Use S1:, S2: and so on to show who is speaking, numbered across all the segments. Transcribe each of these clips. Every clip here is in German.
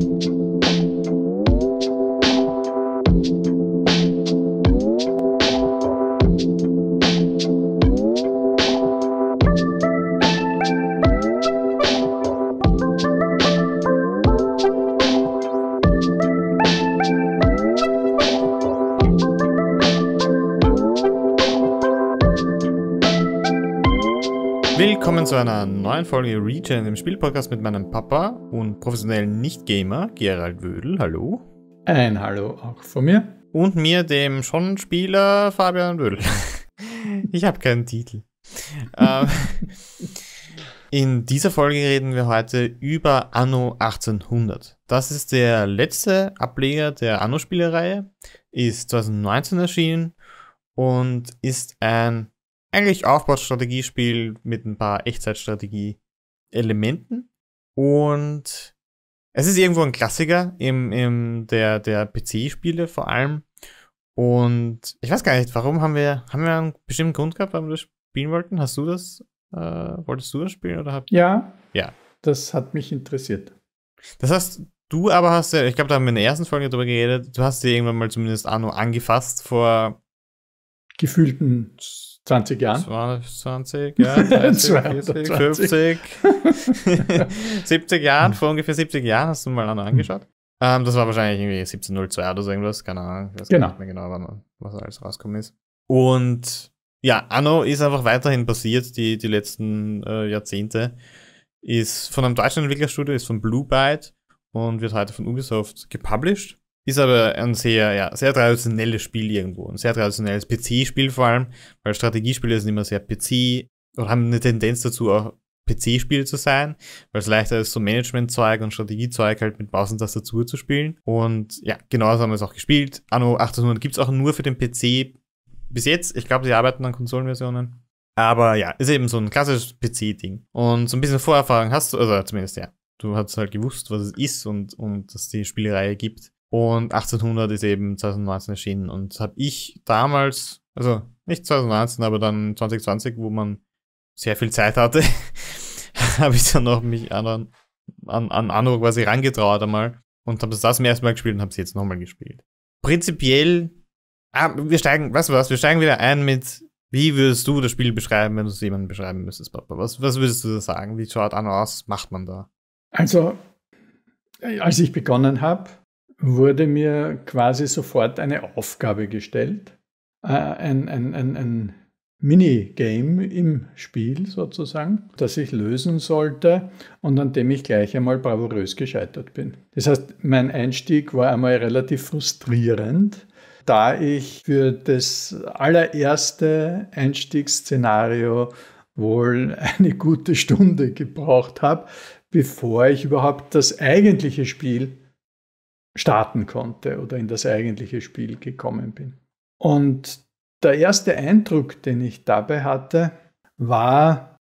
S1: Thank you. Folge Regen, im Spielpodcast mit meinem Papa und professionellen Nicht-Gamer Gerald Wödel. Hallo. Ein Hallo auch von mir. Und mir, dem schon Spieler Fabian Wödel. ich habe keinen Titel. Ähm, in dieser Folge reden wir heute über Anno 1800. Das ist der letzte Ableger der Anno-Spielereihe, ist 2019 erschienen und ist ein eigentlich Aufbaustrategiespiel mit ein paar Echtzeitstrategie Elementen. Und es ist irgendwo ein Klassiker im, im der, der PC-Spiele vor allem. Und ich weiß gar nicht, warum haben wir, haben wir einen bestimmten Grund gehabt, warum wir das spielen wollten? Hast du das, äh, wolltest du das spielen oder habt Ja.
S2: Ja. Das hat mich interessiert.
S1: Das heißt, du aber hast ja, ich glaube, da haben wir in der ersten Folge drüber geredet, du hast dir irgendwann mal zumindest Anno angefasst vor
S2: gefühlten
S1: 20 Jahren? 20, ja, 30, 40, 50, 70 Jahren, vor ungefähr 70 Jahren hast du mal einen angeschaut. Ähm, das war wahrscheinlich irgendwie 1702 oder so irgendwas, keine Ahnung, ich weiß genau. nicht mehr genau, wann, was alles rausgekommen ist. Und ja, Anno ist einfach weiterhin passiert, die, die letzten äh, Jahrzehnte. Ist von einem deutschen Entwicklerstudio, ist von Blue Byte und wird heute von Ubisoft gepublished. Ist aber ein sehr, ja, sehr traditionelles Spiel irgendwo. Ein sehr traditionelles PC-Spiel vor allem, weil Strategiespiele sind immer sehr PC oder haben eine Tendenz dazu, auch pc spiele zu sein, weil es leichter ist, so Management-Zeug und Strategiezeug halt mit Pausentastatur zu spielen. Und ja, genauso haben wir es auch gespielt. Anno 1800 gibt es auch nur für den PC bis jetzt. Ich glaube, sie arbeiten an Konsolenversionen. Aber ja, ist eben so ein klassisches PC-Ding. Und so ein bisschen Vorerfahrung hast du, also zumindest ja, du hast halt gewusst, was es ist und, und dass die Spielereihe gibt. Und 1800 ist eben 2019 erschienen und habe ich damals, also nicht 2019, aber dann 2020, wo man sehr viel Zeit hatte, habe ich dann noch mich an, an, an Anno quasi rangetraut einmal und habe das zum ersten Mal gespielt und habe es jetzt nochmal gespielt. Prinzipiell, ah, wir steigen, weißt du was, wir steigen wieder ein mit, wie würdest du das Spiel beschreiben, wenn du es jemandem beschreiben müsstest, Papa?
S2: Was, was würdest du da sagen? Wie schaut Anno aus? macht man da? Also, als ich begonnen habe, wurde mir quasi sofort eine Aufgabe gestellt, äh, ein, ein, ein, ein Minigame im Spiel sozusagen, das ich lösen sollte und an dem ich gleich einmal bravourös gescheitert bin. Das heißt, mein Einstieg war einmal relativ frustrierend, da ich für das allererste Einstiegsszenario wohl eine gute Stunde gebraucht habe, bevor ich überhaupt das eigentliche Spiel starten konnte oder in das eigentliche Spiel gekommen bin. Und der erste Eindruck, den ich dabei hatte, war,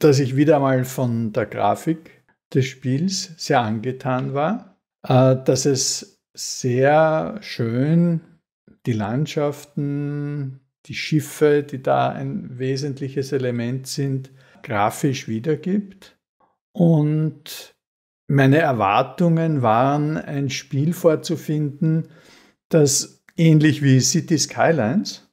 S2: dass ich wieder mal von der Grafik des Spiels sehr angetan war, äh, dass es sehr schön die Landschaften, die Schiffe, die da ein wesentliches Element sind, grafisch wiedergibt und meine Erwartungen waren, ein Spiel vorzufinden, das ähnlich wie City Skylines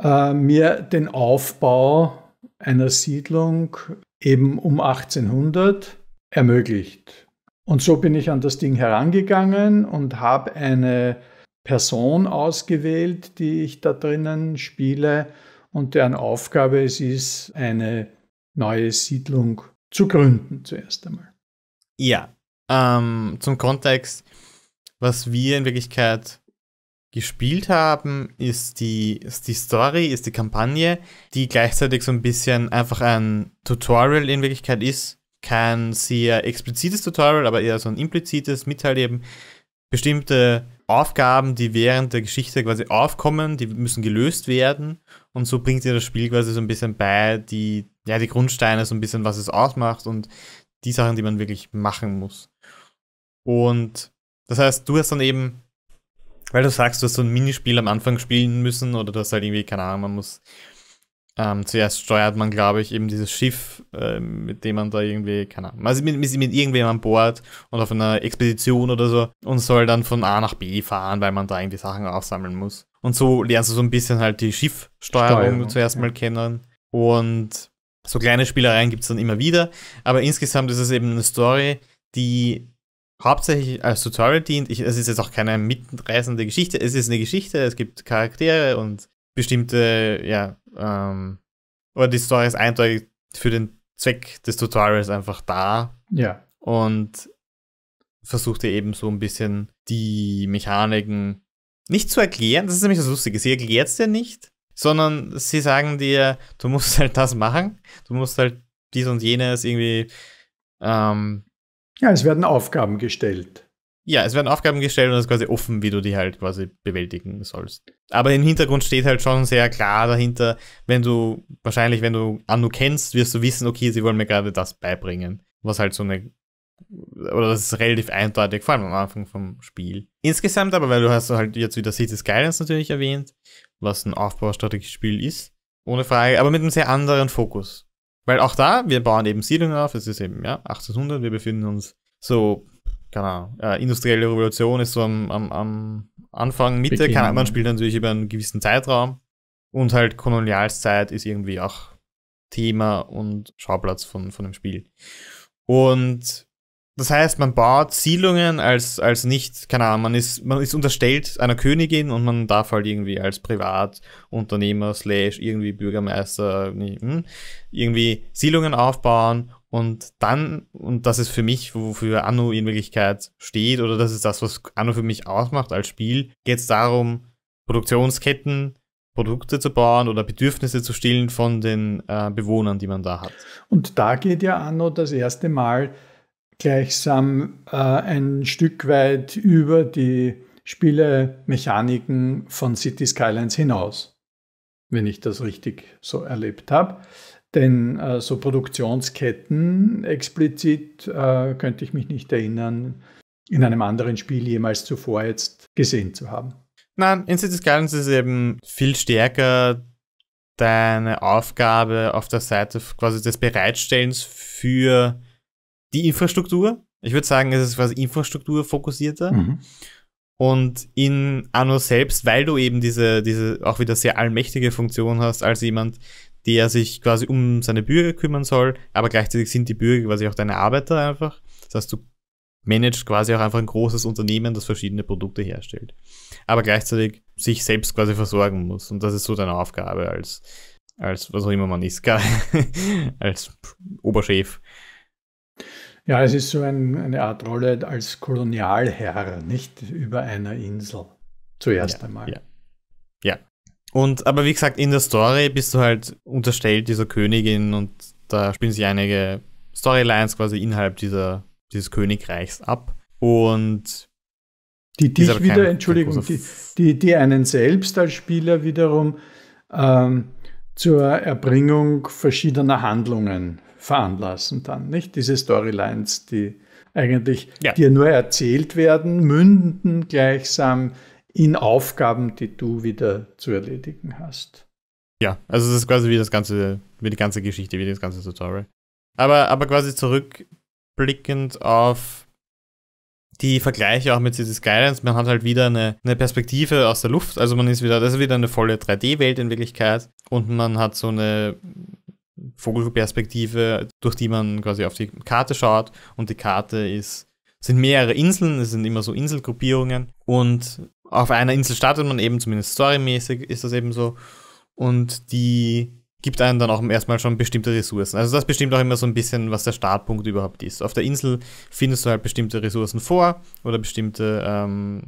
S2: äh, mir den Aufbau einer Siedlung eben um 1800 ermöglicht. Und so bin ich an das Ding herangegangen und habe eine Person ausgewählt, die ich da drinnen spiele und deren Aufgabe es ist, eine neue Siedlung zu gründen zuerst einmal.
S1: Ja, ähm, zum Kontext, was wir in Wirklichkeit gespielt haben, ist die, ist die Story, ist die Kampagne, die gleichzeitig so ein bisschen einfach ein Tutorial in Wirklichkeit ist. Kein sehr explizites Tutorial, aber eher so ein implizites Miterleben. Bestimmte Aufgaben, die während der Geschichte quasi aufkommen, die müssen gelöst werden. Und so bringt ihr das Spiel quasi so ein bisschen bei, die, ja, die Grundsteine, so ein bisschen, was es ausmacht und die Sachen, die man wirklich machen muss. Und das heißt, du hast dann eben, weil du sagst, du hast so ein Minispiel am Anfang spielen müssen oder du hast halt irgendwie, keine Ahnung, man muss ähm, zuerst steuert man, glaube ich, eben dieses Schiff, äh, mit dem man da irgendwie, keine Ahnung, also mit, mit, mit irgendwem an Bord und auf einer Expedition oder so und soll dann von A nach B fahren, weil man da irgendwie Sachen aufsammeln muss. Und so lernst du so ein bisschen halt die Schiffsteuerung Steuerung, zuerst ja. mal kennen. Und so kleine Spielereien gibt es dann immer wieder. Aber insgesamt ist es eben eine Story, die hauptsächlich als Tutorial dient. Ich, es ist jetzt auch keine mitreißende Geschichte. Es ist eine Geschichte, es gibt Charaktere und bestimmte, ja, ähm, oder die Story ist eindeutig für den Zweck des Tutorials einfach da. Ja. Und versucht ihr eben so ein bisschen die Mechaniken nicht zu erklären. Das ist nämlich das Lustige. Sie erklärt es dir nicht, sondern sie sagen dir, du musst halt das machen. Du musst halt dies und jenes irgendwie ähm, ja, es werden Aufgaben gestellt. Ja, es werden Aufgaben gestellt und es ist quasi offen, wie du die halt quasi bewältigen sollst. Aber im Hintergrund steht halt schon sehr klar dahinter, wenn du, wahrscheinlich, wenn du Anu kennst, wirst du wissen, okay, sie wollen mir gerade das beibringen. Was halt so eine oder das ist relativ eindeutig, vor allem am Anfang vom Spiel. Insgesamt aber, weil du hast halt jetzt wieder City Guidance natürlich erwähnt, was ein Aufbaustrategiespiel ist, ohne Frage, aber mit einem sehr anderen Fokus. Weil auch da, wir bauen eben Siedlungen auf, es ist eben, ja, 1800, wir befinden uns so, keine Ahnung, äh, industrielle Revolution ist so am, am, am Anfang, Mitte, keine Ahnung, man spielt natürlich über einen gewissen Zeitraum und halt Kolonialzeit ist irgendwie auch Thema und Schauplatz von, von dem Spiel. Und das heißt, man baut Siedlungen als, als nicht, keine Ahnung, man ist, man ist unterstellt einer Königin und man darf halt irgendwie als Privatunternehmer slash irgendwie Bürgermeister hm, irgendwie Siedlungen aufbauen und dann, und das ist für mich, wofür Anno in Wirklichkeit steht, oder das ist das, was Anno für mich ausmacht als Spiel, geht es darum, Produktionsketten, Produkte zu bauen oder Bedürfnisse zu stillen von den äh, Bewohnern, die man da hat.
S2: Und da geht ja Anno das erste Mal gleichsam äh, ein Stück weit über die Spielemechaniken von City Skylines hinaus, wenn ich das richtig so erlebt habe. Denn äh, so Produktionsketten explizit äh, könnte ich mich nicht erinnern, in einem anderen Spiel jemals zuvor jetzt gesehen zu haben. Nein, in City Skylines ist es eben viel
S1: stärker deine Aufgabe auf der Seite quasi des Bereitstellens für die Infrastruktur. Ich würde sagen, es ist quasi Infrastruktur fokussierter. Mhm. Und in Anno selbst, weil du eben diese, diese auch wieder sehr allmächtige Funktion hast, als jemand, der sich quasi um seine Bürger kümmern soll, aber gleichzeitig sind die Bürger quasi auch deine Arbeiter einfach. Das heißt, du managst quasi auch einfach ein großes Unternehmen, das verschiedene Produkte herstellt, aber gleichzeitig sich selbst quasi versorgen muss. Und das ist so deine Aufgabe als, als was auch immer man ist, als Oberchef
S2: ja, es ist so ein, eine Art Rolle als Kolonialherr, nicht über einer Insel. Zuerst ja, einmal. Ja.
S1: ja. Und aber wie gesagt, in der Story bist du halt unterstellt dieser Königin und da spielen sich einige Storylines quasi innerhalb dieser, dieses Königreichs ab. Und
S2: die dich wieder, Entschuldigung, die, die, die einen selbst als Spieler wiederum ähm, zur Erbringung verschiedener Handlungen fahren lassen dann, nicht? Diese Storylines, die eigentlich ja. dir nur erzählt werden, münden gleichsam in Aufgaben, die du wieder zu erledigen hast.
S1: Ja, also das ist quasi wie das ganze, wie die ganze Geschichte, wie das ganze Tutorial. Aber, aber quasi zurückblickend auf die Vergleiche auch mit City Skylines, man hat halt wieder eine, eine Perspektive aus der Luft, also man ist wieder, das ist wieder eine volle 3D-Welt in Wirklichkeit und man hat so eine Vogelperspektive, durch die man quasi auf die Karte schaut und die Karte ist, sind mehrere Inseln, es sind immer so Inselgruppierungen und auf einer Insel startet man eben, zumindest storymäßig ist das eben so und die gibt einem dann auch erstmal schon bestimmte Ressourcen. Also das bestimmt auch immer so ein bisschen, was der Startpunkt überhaupt ist. Auf der Insel findest du halt bestimmte Ressourcen vor oder bestimmte ähm,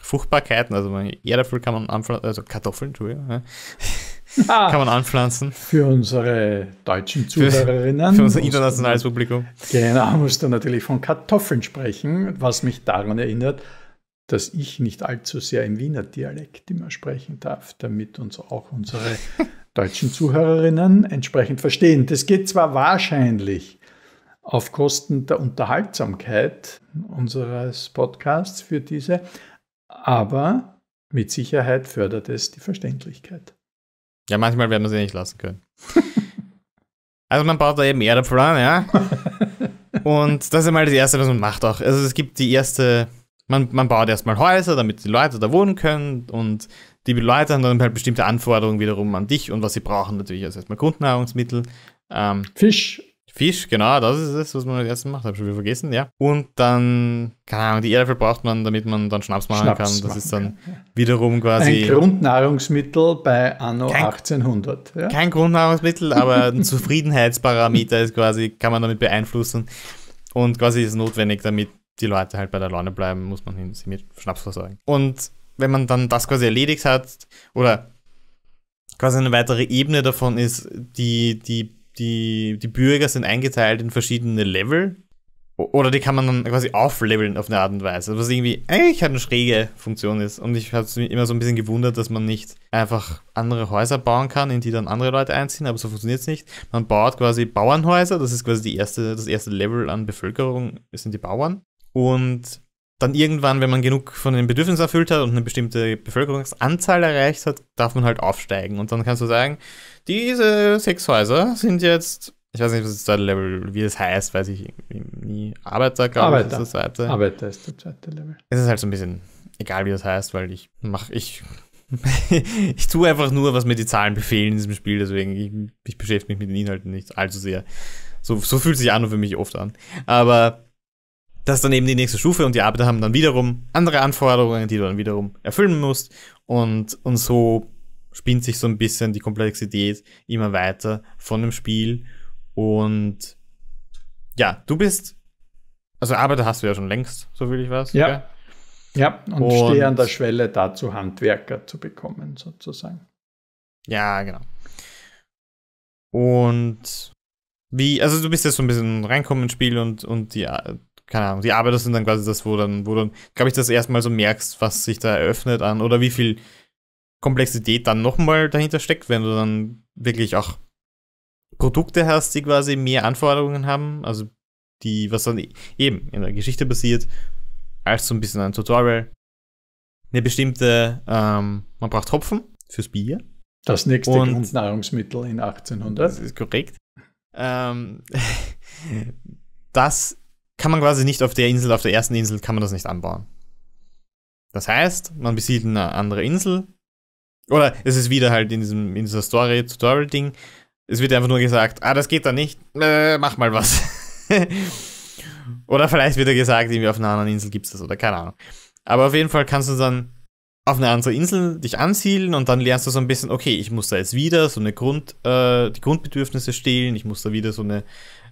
S1: Fruchtbarkeiten, also Erdäpfel kann man anpflanzen, also Kartoffeln, Entschuldigung,
S2: ja. Ah. Kann man anpflanzen. Für unsere deutschen Zuhörerinnen. Für, für unser internationales Publikum. Genau, muss da natürlich von Kartoffeln sprechen, was mich daran erinnert, dass ich nicht allzu sehr im Wiener Dialekt immer sprechen darf, damit uns auch unsere deutschen Zuhörerinnen entsprechend verstehen. Das geht zwar wahrscheinlich auf Kosten der Unterhaltsamkeit unseres Podcasts für diese, aber mit Sicherheit fördert es die Verständlichkeit.
S1: Ja, manchmal werden wir sie nicht lassen können. also man baut da eben Erde voran, ja. Und das ist mal das Erste, was man macht auch. Also es gibt die erste, man, man baut erstmal Häuser, damit die Leute da wohnen können und die Leute haben dann halt bestimmte Anforderungen wiederum an dich und was sie brauchen natürlich. Also erstmal Grundnahrungsmittel. Ähm, Fisch Fisch, genau, das ist es, was man als erstes macht, habe ich schon wieder vergessen, ja. Und dann, keine Ahnung, die Erdäpfel braucht man, damit man dann Schnaps machen Schnaps kann. Das machen ist dann wiederum quasi. Ein
S2: Grundnahrungsmittel bei Anno kein, 1800. Ja? Kein Grundnahrungsmittel, aber
S1: ein Zufriedenheitsparameter ist quasi, kann man damit beeinflussen. Und quasi ist notwendig, damit die Leute halt bei der Laune bleiben, muss man sie mit Schnaps versorgen. Und wenn man dann das quasi erledigt hat, oder quasi eine weitere Ebene davon ist, die, die die, die Bürger sind eingeteilt in verschiedene Level. Oder die kann man dann quasi aufleveln auf eine Art und Weise. Was irgendwie eigentlich halt eine schräge Funktion ist. Und ich habe mich immer so ein bisschen gewundert, dass man nicht einfach andere Häuser bauen kann, in die dann andere Leute einziehen, aber so funktioniert es nicht. Man baut quasi Bauernhäuser, das ist quasi die erste, das erste Level an Bevölkerung, das sind die Bauern. Und dann irgendwann, wenn man genug von den Bedürfnissen erfüllt hat und eine bestimmte Bevölkerungsanzahl erreicht hat, darf man halt aufsteigen. Und dann kannst du sagen, diese sechs Häuser sind jetzt, ich weiß nicht, was ist das Level, wie das heißt, weiß ich nie. Arbeiter, glaube Arbeiter. ich, ist das zweite. Arbeiter ist das zweite Level. Es ist halt so ein bisschen egal, wie das heißt, weil ich mache, ich, ich tue einfach nur, was mir die Zahlen befehlen in diesem Spiel, deswegen, ich, ich beschäftige mich mit den Inhalten nicht allzu sehr. So, so fühlt sich an und für mich oft an. Aber das ist dann eben die nächste Stufe und die Arbeiter haben dann wiederum andere Anforderungen, die du dann wiederum erfüllen musst und, und so spinnt sich so ein bisschen die Komplexität immer weiter von dem Spiel und ja, du bist, also Arbeiter hast du ja schon längst, so will ich was. Ja.
S2: Ja, und, und stehe an der Schwelle dazu, Handwerker zu bekommen, sozusagen. Ja, genau.
S1: Und wie, also du bist jetzt so ein bisschen reinkommen ins Spiel und, und die, keine Ahnung, die Arbeiter sind dann quasi das, wo dann, wo dann, glaube ich, das erstmal so merkst, was sich da eröffnet an oder wie viel Komplexität dann nochmal dahinter steckt, wenn du dann wirklich auch Produkte hast, die quasi mehr Anforderungen haben, also die, was dann eben in der Geschichte passiert, als so ein bisschen ein Tutorial. Eine bestimmte, ähm, man braucht Hopfen fürs Bier. Das nächste und Grundnahrungsmittel in 1800. Das ist korrekt. Ähm, das kann man quasi nicht auf der Insel, auf der ersten Insel kann man das nicht anbauen. Das heißt, man besiedelt eine andere Insel. Oder es ist wieder halt in diesem in dieser Story, Tutorial-Ding. Es wird einfach nur gesagt, ah, das geht da nicht, äh, mach mal was. oder vielleicht wird er gesagt, irgendwie auf einer anderen Insel gibt es das oder keine Ahnung. Aber auf jeden Fall kannst du dann auf eine andere Insel dich ansiedeln und dann lernst du so ein bisschen, okay, ich muss da jetzt wieder so eine Grund, äh, die Grundbedürfnisse stehlen, ich muss da wieder so eine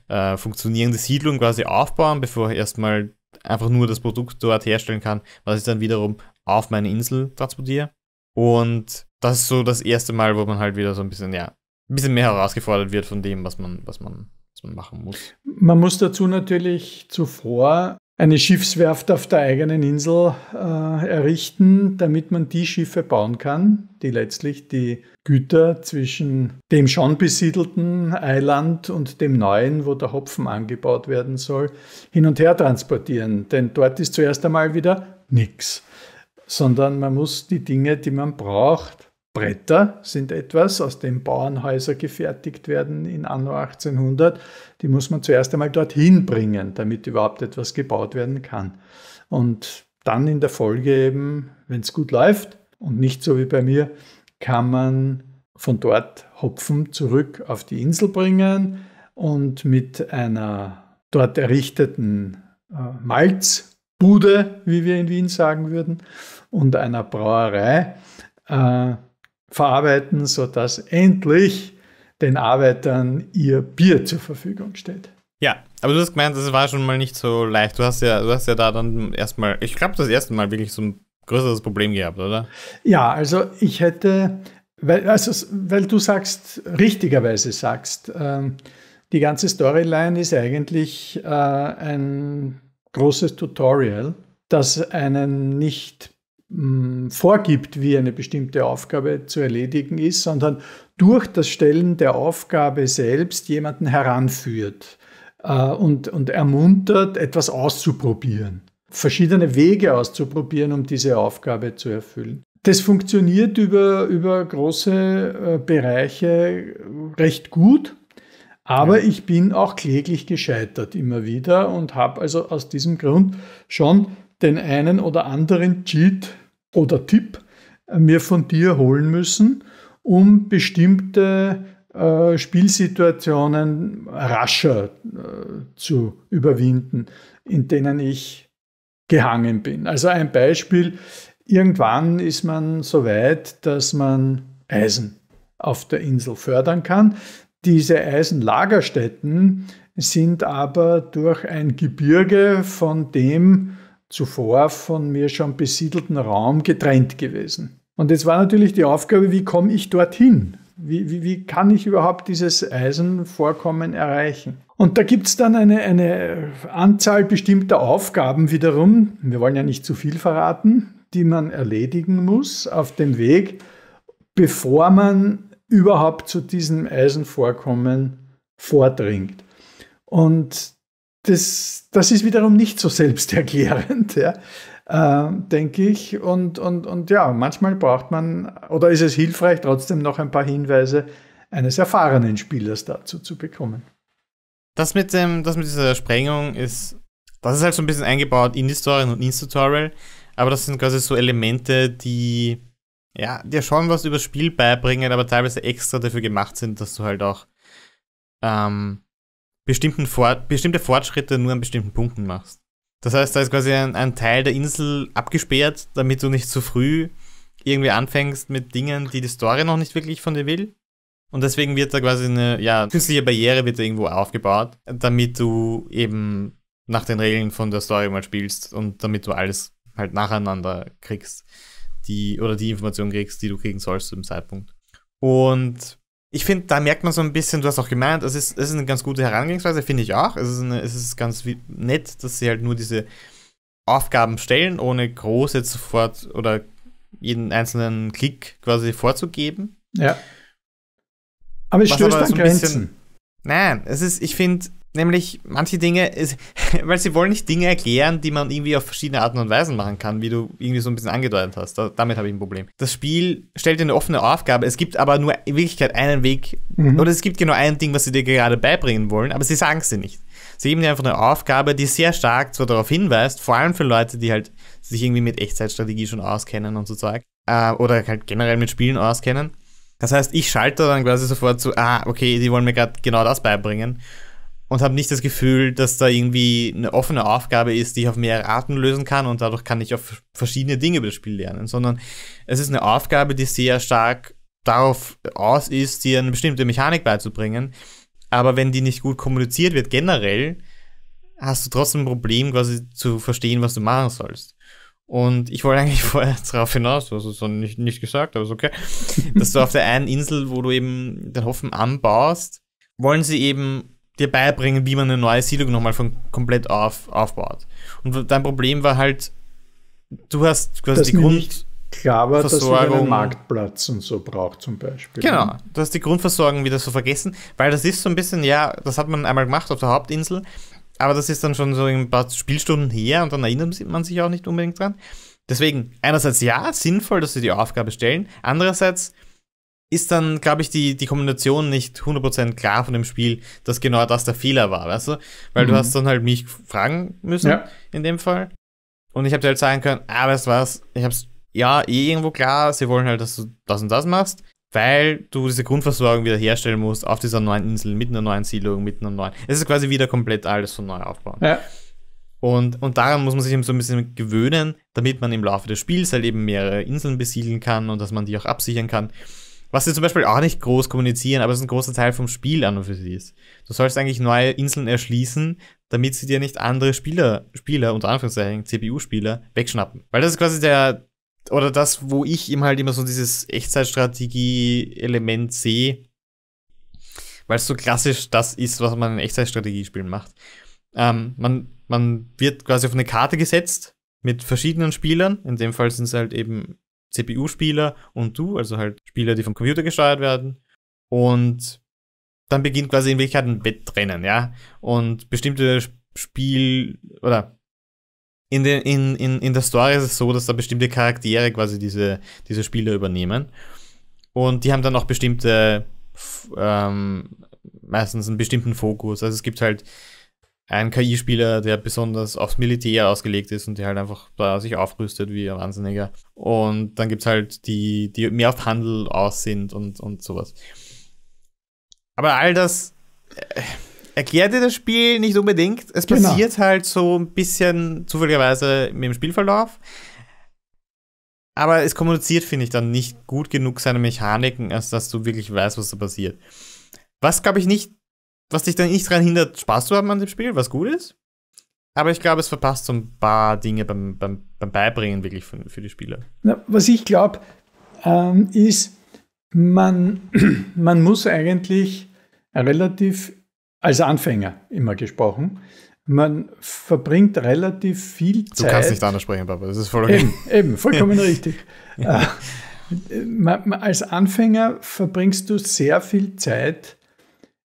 S1: äh, funktionierende Siedlung quasi aufbauen, bevor ich erstmal einfach nur das Produkt dort herstellen kann, was ich dann wiederum auf meine Insel transportiere. Und das ist so das erste Mal, wo man halt wieder so ein bisschen, ja, ein bisschen mehr herausgefordert wird von dem, was man, was man, was man machen
S2: muss. Man muss dazu natürlich zuvor eine Schiffswerft auf der eigenen Insel äh, errichten, damit man die Schiffe bauen kann, die letztlich die Güter zwischen dem schon besiedelten Eiland und dem neuen, wo der Hopfen angebaut werden soll, hin und her transportieren. Denn dort ist zuerst einmal wieder nichts, sondern man muss die Dinge, die man braucht, Bretter sind etwas, aus dem Bauernhäuser gefertigt werden in Anno 1800. Die muss man zuerst einmal dorthin bringen, damit überhaupt etwas gebaut werden kann. Und dann in der Folge eben, wenn es gut läuft und nicht so wie bei mir, kann man von dort Hopfen zurück auf die Insel bringen und mit einer dort errichteten äh, Malzbude, wie wir in Wien sagen würden, und einer Brauerei äh, verarbeiten, sodass endlich den Arbeitern ihr Bier zur Verfügung steht.
S1: Ja, aber du hast gemeint, das war schon mal nicht so leicht. Du hast ja, du hast ja da dann erstmal, ich glaube, das erste Mal wirklich so ein größeres Problem gehabt, oder?
S2: Ja, also ich hätte, weil, also, weil du sagst, richtigerweise sagst, ähm, die ganze Storyline ist eigentlich äh, ein großes Tutorial, das einen nicht vorgibt, wie eine bestimmte Aufgabe zu erledigen ist, sondern durch das Stellen der Aufgabe selbst jemanden heranführt äh, und, und ermuntert, etwas auszuprobieren, verschiedene Wege auszuprobieren, um diese Aufgabe zu erfüllen. Das funktioniert über, über große äh, Bereiche recht gut. Aber ich bin auch kläglich gescheitert immer wieder und habe also aus diesem Grund schon den einen oder anderen Cheat oder Tipp äh, mir von dir holen müssen, um bestimmte äh, Spielsituationen rascher äh, zu überwinden, in denen ich gehangen bin. Also ein Beispiel, irgendwann ist man so weit, dass man Eisen auf der Insel fördern kann. Diese Eisenlagerstätten sind aber durch ein Gebirge, von dem zuvor von mir schon besiedelten Raum getrennt gewesen. Und jetzt war natürlich die Aufgabe, wie komme ich dorthin? Wie, wie, wie kann ich überhaupt dieses Eisenvorkommen erreichen? Und da gibt es dann eine, eine Anzahl bestimmter Aufgaben wiederum, wir wollen ja nicht zu viel verraten, die man erledigen muss auf dem Weg, bevor man überhaupt zu diesem Eisenvorkommen vordringt. Und das, das ist wiederum nicht so selbsterklärend, ja, äh, denke ich. Und, und, und ja, manchmal braucht man, oder ist es hilfreich, trotzdem noch ein paar Hinweise eines erfahrenen Spielers dazu zu bekommen. Das
S1: mit, dem, das mit dieser Sprengung ist, das ist halt so ein bisschen eingebaut in die Story und ins Tutorial, aber das sind quasi so Elemente, die ja, dir schon was übers Spiel beibringen, aber teilweise extra dafür gemacht sind, dass du halt auch ähm, bestimmten Fort bestimmte Fortschritte nur an bestimmten Punkten machst. Das heißt, da ist quasi ein, ein Teil der Insel abgesperrt, damit du nicht zu früh irgendwie anfängst mit Dingen, die die Story noch nicht wirklich von dir will. Und deswegen wird da quasi eine ja, künstliche Barriere wird irgendwo aufgebaut, damit du eben nach den Regeln von der Story mal spielst und damit du alles halt nacheinander kriegst, die oder die Informationen kriegst, die du kriegen sollst zu dem Zeitpunkt. Und ich finde, da merkt man so ein bisschen, du hast auch gemeint, es ist, ist eine ganz gute Herangehensweise, finde ich auch. Es ist, eine, es ist ganz nett, dass sie halt nur diese Aufgaben stellen, ohne groß jetzt sofort oder jeden einzelnen Klick quasi vorzugeben. Ja.
S2: Aber es Was stößt aber an so Grenzen. Bisschen,
S1: nein, es ist, ich finde, Nämlich manche Dinge, weil sie wollen nicht Dinge erklären, die man irgendwie auf verschiedene Arten und Weisen machen kann, wie du irgendwie so ein bisschen angedeutet hast. Da, damit habe ich ein Problem. Das Spiel stellt dir eine offene Aufgabe. Es gibt aber nur in Wirklichkeit einen Weg, mhm. oder es gibt genau ein Ding, was sie dir gerade beibringen wollen, aber sie sagen es dir nicht. Sie geben dir einfach eine Aufgabe, die sehr stark zwar darauf hinweist, vor allem für Leute, die halt sich irgendwie mit Echtzeitstrategie schon auskennen und so Zeug, äh, oder halt generell mit Spielen auskennen. Das heißt, ich schalte dann quasi sofort zu, ah, okay, die wollen mir gerade genau das beibringen und habe nicht das Gefühl, dass da irgendwie eine offene Aufgabe ist, die ich auf mehrere Arten lösen kann und dadurch kann ich auf verschiedene Dinge über das Spiel lernen, sondern es ist eine Aufgabe, die sehr stark darauf aus ist, dir eine bestimmte Mechanik beizubringen. Aber wenn die nicht gut kommuniziert wird, generell, hast du trotzdem ein Problem, quasi zu verstehen, was du machen sollst. Und ich wollte eigentlich vorher darauf hinaus, was du so nicht, nicht gesagt hast, okay, dass du auf der einen Insel, wo du eben den Hoffen anbaust, wollen sie eben dir beibringen, wie man eine neue Siedlung nochmal von komplett auf, aufbaut. Und dein Problem war halt,
S2: du hast quasi das die Grund. Klar war, dass man einen Marktplatz und so braucht zum Beispiel. Genau,
S1: du hast die Grundversorgung wieder so vergessen, weil das ist so ein bisschen, ja, das hat man einmal gemacht auf der Hauptinsel, aber das ist dann schon so ein paar Spielstunden her und dann erinnert man sich auch nicht unbedingt dran. Deswegen, einerseits ja, sinnvoll, dass sie die Aufgabe stellen, andererseits ist dann, glaube ich, die, die Kombination nicht 100% klar von dem Spiel, dass genau das der Fehler war, weißt du? Weil mhm. du hast dann halt mich fragen müssen, ja. in dem Fall. Und ich habe dir halt sagen können, ah, weißt du was, ich habe es ja eh irgendwo klar, sie wollen halt, dass du das und das machst, weil du diese Grundversorgung wieder herstellen musst auf dieser neuen Insel, mit einer neuen Siedlung, mit einer neuen. Es ist quasi wieder komplett alles von neu aufbauen. Ja. Und, und daran muss man sich eben so ein bisschen gewöhnen, damit man im Laufe des Spiels halt eben mehrere Inseln besiedeln kann und dass man die auch absichern kann. Was sie zum Beispiel auch nicht groß kommunizieren, aber es ist ein großer Teil vom Spiel an und für sie ist. Du sollst eigentlich neue Inseln erschließen, damit sie dir nicht andere Spieler, Spieler, unter Anführungszeichen, CPU-Spieler, wegschnappen. Weil das ist quasi der, oder das, wo ich ihm halt immer so dieses Echtzeitstrategie-Element sehe, weil es so klassisch das ist, was man in Echtzeitstrategiespielen macht. Ähm, man, man wird quasi auf eine Karte gesetzt mit verschiedenen Spielern, in dem Fall sind es halt eben CPU-Spieler und du, also halt Spieler, die vom Computer gesteuert werden. Und dann beginnt quasi in Wirklichkeit ein Wettrennen, ja. Und bestimmte Spiel oder in, den, in, in, in der Story ist es so, dass da bestimmte Charaktere quasi diese, diese Spieler übernehmen. Und die haben dann auch bestimmte, ähm, meistens einen bestimmten Fokus. Also es gibt halt ein KI-Spieler, der besonders aufs Militär ausgelegt ist und der halt einfach da sich aufrüstet wie ein Wahnsinniger. Und dann gibt es halt die, die mehr auf Handel aus sind und, und sowas. Aber all das äh, erklärt dir das Spiel nicht unbedingt. Es genau. passiert halt so ein bisschen zufälligerweise mit dem Spielverlauf. Aber es kommuniziert, finde ich, dann nicht gut genug seine Mechaniken, als dass du wirklich weißt, was da passiert. Was, glaube ich, nicht was dich dann nicht daran hindert, Spaß zu haben an dem Spiel, was gut ist. Aber ich glaube, es verpasst so ein paar Dinge beim, beim, beim Beibringen wirklich für, für die Spieler.
S2: Na, was ich glaube, ähm, ist, man, man muss eigentlich relativ, als Anfänger immer gesprochen, man verbringt relativ viel Zeit. Du kannst nicht anders sprechen,
S1: Papa, das ist voll okay. Eben, eben vollkommen richtig. Äh,
S2: man, man, als Anfänger verbringst du sehr viel Zeit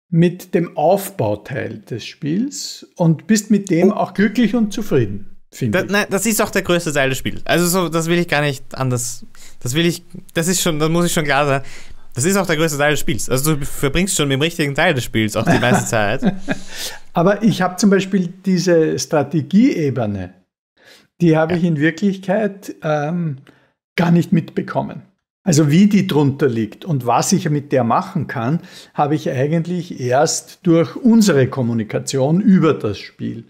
S2: mit dem Aufbauteil des Spiels und bist mit dem oh. auch glücklich und zufrieden. Da, nein, das ist auch der größte Teil
S1: des Spiels. Also so, das will ich gar nicht anders. Das will ich, das ist schon, das muss ich schon klar sein. Das ist auch der größte Teil des Spiels. Also du verbringst schon mit dem richtigen Teil des Spiels auch die meiste Zeit.
S2: Aber ich habe zum Beispiel diese Strategieebene, die habe ja. ich in Wirklichkeit ähm, gar nicht mitbekommen. Also wie die drunter liegt und was ich mit der machen kann, habe ich eigentlich erst durch unsere Kommunikation über das Spiel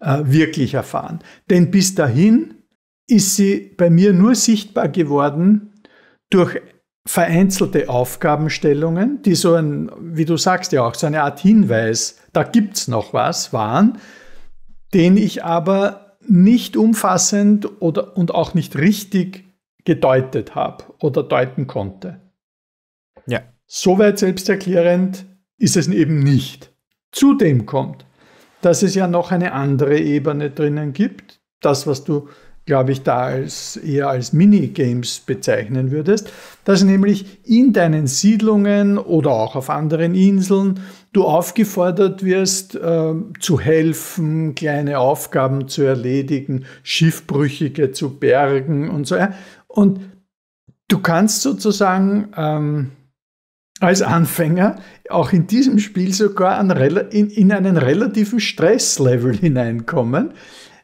S2: äh, wirklich erfahren. Denn bis dahin ist sie bei mir nur sichtbar geworden durch vereinzelte Aufgabenstellungen, die so ein, wie du sagst ja auch, so eine Art Hinweis, da gibt es noch was, waren, den ich aber nicht umfassend oder und auch nicht richtig gedeutet habe oder deuten konnte. Ja. Soweit selbsterklärend ist es eben nicht. Zudem kommt, dass es ja noch eine andere Ebene drinnen gibt, das, was du, glaube ich, da als, eher als Minigames bezeichnen würdest, dass nämlich in deinen Siedlungen oder auch auf anderen Inseln du aufgefordert wirst, äh, zu helfen, kleine Aufgaben zu erledigen, Schiffbrüchige zu bergen und so. Und du kannst sozusagen ähm, als Anfänger auch in diesem Spiel sogar an, in, in einen relativen Stresslevel hineinkommen,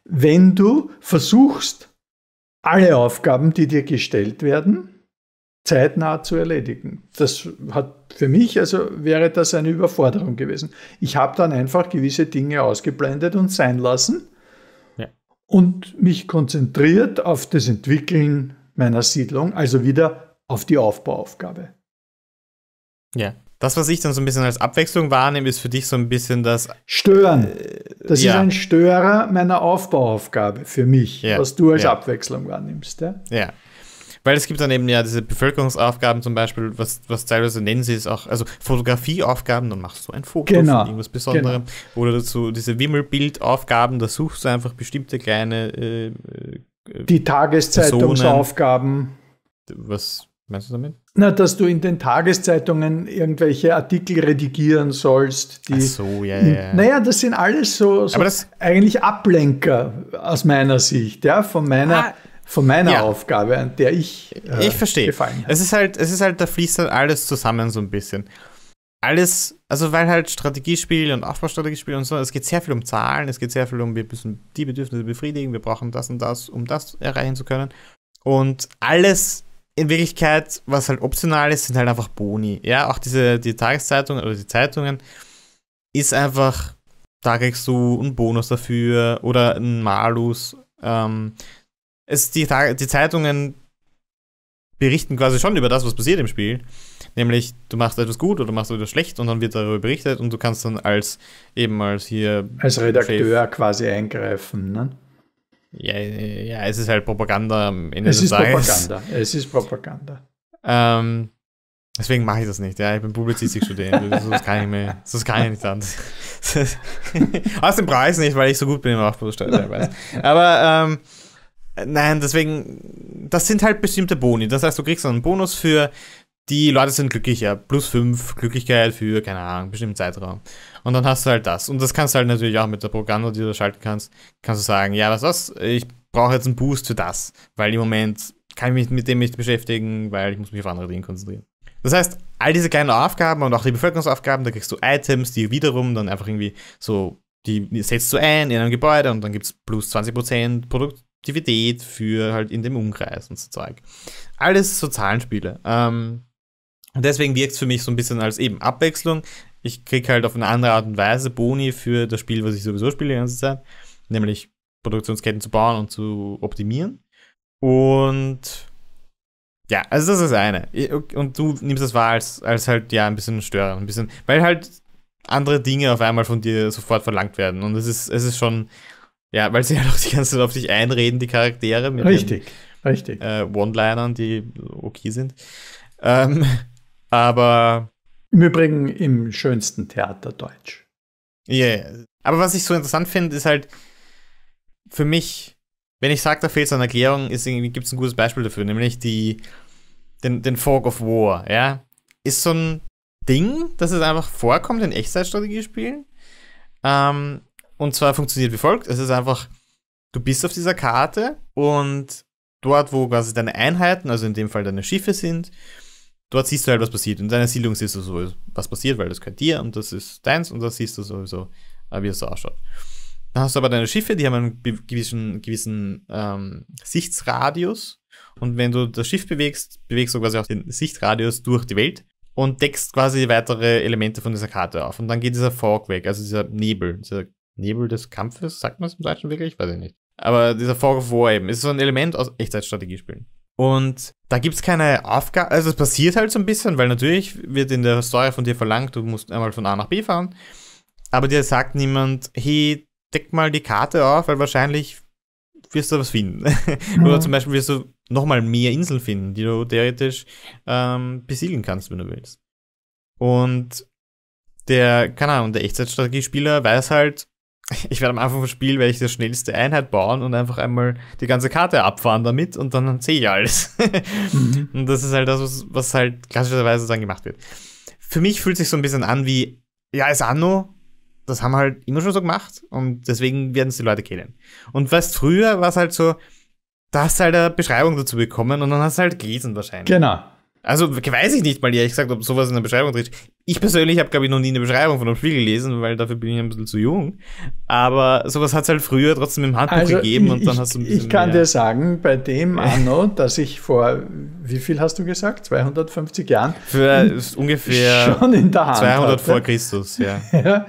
S2: wenn du versuchst, alle Aufgaben, die dir gestellt werden, zeitnah zu erledigen. Das hat für mich, also wäre das eine Überforderung gewesen. Ich habe dann einfach gewisse Dinge ausgeblendet und sein lassen ja. und mich konzentriert auf das Entwickeln meiner Siedlung, also wieder auf die Aufbauaufgabe.
S1: Ja, das, was ich dann so ein bisschen als Abwechslung wahrnehme, ist für dich so ein bisschen das Stören.
S2: Äh, das ja. ist ein Störer meiner Aufbauaufgabe für mich, ja. was du als ja. Abwechslung wahrnimmst. Ja?
S1: ja. Weil es gibt dann eben ja diese Bevölkerungsaufgaben zum Beispiel, was, was teilweise nennen sie es auch, also Fotografieaufgaben, dann machst du ein Foto genau. von irgendwas Besonderem. Genau. Oder dazu diese Wimmelbildaufgaben, da suchst du einfach bestimmte kleine äh, äh äh, die Tageszeitungsaufgaben. was meinst du damit?
S2: Na, dass du in den Tageszeitungen irgendwelche Artikel redigieren sollst. Die, Ach so, ja, ja. Naja, das sind alles so, so eigentlich Ablenker aus meiner Sicht, ja, von meiner. Ah von meiner ja. Aufgabe, an der ich, äh, ich verstehe. gefallen habe. Es ist halt, es ist halt, da fließt dann alles
S1: zusammen so ein bisschen alles, also weil halt Strategiespiel und Aufbaustrategiespiel und so, es geht sehr viel um Zahlen, es geht sehr viel um, wir müssen die Bedürfnisse befriedigen, wir brauchen das und das, um das erreichen zu können. Und alles in Wirklichkeit, was halt optional ist, sind halt einfach Boni. Ja, auch diese, die Tageszeitungen oder die Zeitungen ist einfach, da kriegst du einen Bonus dafür oder einen Malus. Ähm, es, die, die Zeitungen berichten quasi schon über das, was passiert im Spiel. Nämlich, du machst etwas gut oder machst etwas schlecht und dann wird darüber berichtet und du kannst dann als eben als hier.
S2: Als Redakteur Chef quasi eingreifen, ne? Ja, ja, es ist halt Propaganda am Ende es des Tages. Es ist Propaganda. Es ist Propaganda. Ähm, deswegen mache
S1: ich das nicht, ja. Ich bin Publizistikstudent. das kann ich mir, das kann ich nicht anders. Aus dem Preis nicht, weil ich so gut bin im Aufbruchstall teilweise. Aber ähm, äh, nein, deswegen, das sind halt bestimmte Boni. Das heißt, du kriegst einen Bonus für die Leute sind glücklicher. Plus 5 Glücklichkeit für, keine Ahnung, bestimmten Zeitraum. Und dann hast du halt das. Und das kannst du halt natürlich auch mit der Propaganda, die du schalten kannst, kannst du sagen, ja, was was, ich brauche jetzt einen Boost für das. Weil im Moment kann ich mich mit dem nicht beschäftigen, weil ich muss mich auf andere Dinge konzentrieren. Das heißt, all diese kleinen Aufgaben und auch die Bevölkerungsaufgaben, da kriegst du Items, die wiederum dann einfach irgendwie so, die setzt du ein in einem Gebäude und dann gibt es plus 20% Produkt, Aktivität für halt in dem Umkreis und so Zeug. Alles so Zahlenspiele. Ähm, deswegen wirkt es für mich so ein bisschen als eben Abwechslung. Ich kriege halt auf eine andere Art und Weise Boni für das Spiel, was ich sowieso spiele die ganze Zeit, nämlich Produktionsketten zu bauen und zu optimieren. Und ja, also das ist das eine. Und du nimmst das wahr als, als halt ja ein bisschen Störer, ein bisschen, weil halt andere Dinge auf einmal von dir sofort verlangt werden. Und es ist, es ist schon ja, weil sie ja auch die ganze Zeit auf dich einreden, die Charaktere. Mit richtig, den, richtig. Äh, One-Linern, die okay sind. Ähm,
S2: aber. Im Übrigen im schönsten Theater Deutsch.
S1: Ja, yeah. aber was ich so interessant finde, ist halt für mich, wenn ich sage, da fehlt es an Erklärung, gibt es ein gutes Beispiel dafür, nämlich die, den, den Fog of War, ja. Ist so ein Ding, dass es einfach vorkommt in Echtzeitstrategiespielen. Ähm, und zwar funktioniert wie folgt: Es ist einfach, du bist auf dieser Karte und dort, wo quasi deine Einheiten, also in dem Fall deine Schiffe sind, dort siehst du halt, was passiert. In deiner Siedlung siehst du sowieso, was passiert, weil das gehört dir und das ist deins und das siehst du sowieso, äh, wie es so ausschaut. Dann hast du aber deine Schiffe, die haben einen gewissen, gewissen ähm, Sichtsradius. Und wenn du das Schiff bewegst, bewegst du quasi auch den Sichtradius durch die Welt und deckst quasi weitere Elemente von dieser Karte auf. Und dann geht dieser Fog weg, also dieser Nebel, dieser Nebel des Kampfes, sagt man es im Deutschen wirklich? Weiß ich nicht. Aber dieser Fog of War eben ist so ein Element aus Echtzeitstrategiespielen. Und da gibt es keine Aufgabe, also es passiert halt so ein bisschen, weil natürlich wird in der Story von dir verlangt, du musst einmal von A nach B fahren, aber dir sagt niemand, hey, deck mal die Karte auf, weil wahrscheinlich wirst du was finden. Mhm. Oder zum Beispiel wirst du nochmal mehr Inseln finden, die du theoretisch ähm, besiedeln kannst, wenn du willst. Und der, keine Ahnung, der Echtzeitstrategiespieler weiß halt, ich werde am Anfang vom Spiel, werde ich die schnellste Einheit bauen und einfach einmal die ganze Karte abfahren damit und dann sehe ich alles. mhm. Und das ist halt das, was, halt klassischerweise dann gemacht wird. Für mich fühlt sich so ein bisschen an wie, ja, ist Anno, das haben wir halt immer schon so gemacht und deswegen werden es die Leute kennen. Und was früher war es halt so, da hast du halt eine Beschreibung dazu bekommen und dann hast du halt gelesen wahrscheinlich. Genau. Also weiß ich nicht mal ehrlich gesagt, ob sowas in der Beschreibung drin Ich persönlich habe, glaube ich, noch nie eine Beschreibung von einem Spiel gelesen, weil dafür bin ich ein bisschen zu jung. Aber sowas hat es halt früher trotzdem im Handbuch also gegeben ich, dann hast du ein bisschen. Ich kann mehr. dir
S2: sagen, bei dem Anno, dass ich vor, wie viel hast du gesagt? 250 Jahren? Für ungefähr schon in der Hand 200 hatte. vor Christus, ja.